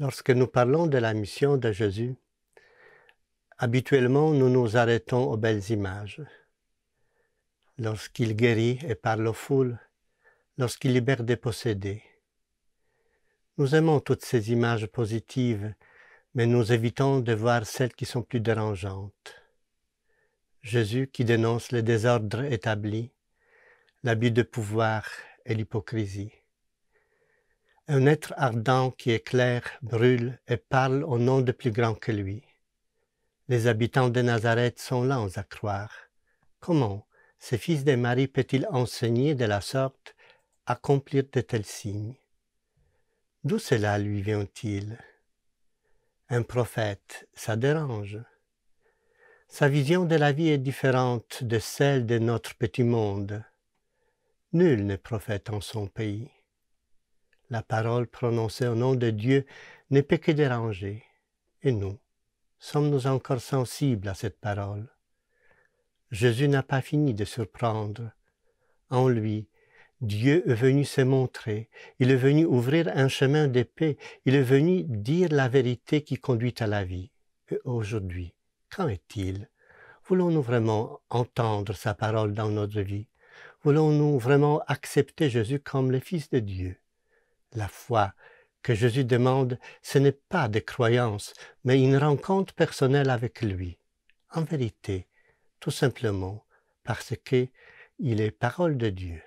Lorsque nous parlons de la mission de Jésus, habituellement nous nous arrêtons aux belles images. Lorsqu'il guérit et parle aux foules, lorsqu'il libère des possédés. Nous aimons toutes ces images positives, mais nous évitons de voir celles qui sont plus dérangeantes. Jésus qui dénonce les désordres établis, l'abus de pouvoir et l'hypocrisie. Un être ardent qui éclaire, brûle et parle au nom de plus grand que lui. Les habitants de Nazareth sont lents à croire. Comment ce fils de Marie peut-il enseigner de la sorte, accomplir de tels signes D'où cela lui vient-il Un prophète, ça dérange. Sa vision de la vie est différente de celle de notre petit monde. Nul ne prophète en son pays. La parole prononcée au nom de Dieu ne peut que déranger. Et nous, sommes-nous encore sensibles à cette parole Jésus n'a pas fini de surprendre. En lui, Dieu est venu se montrer, il est venu ouvrir un chemin d'épée. il est venu dire la vérité qui conduit à la vie. Et aujourd'hui, quand est-il Voulons-nous vraiment entendre sa parole dans notre vie Voulons-nous vraiment accepter Jésus comme le Fils de Dieu la foi que Jésus demande, ce n'est pas des croyances, mais une rencontre personnelle avec lui. En vérité, tout simplement parce que il est parole de Dieu.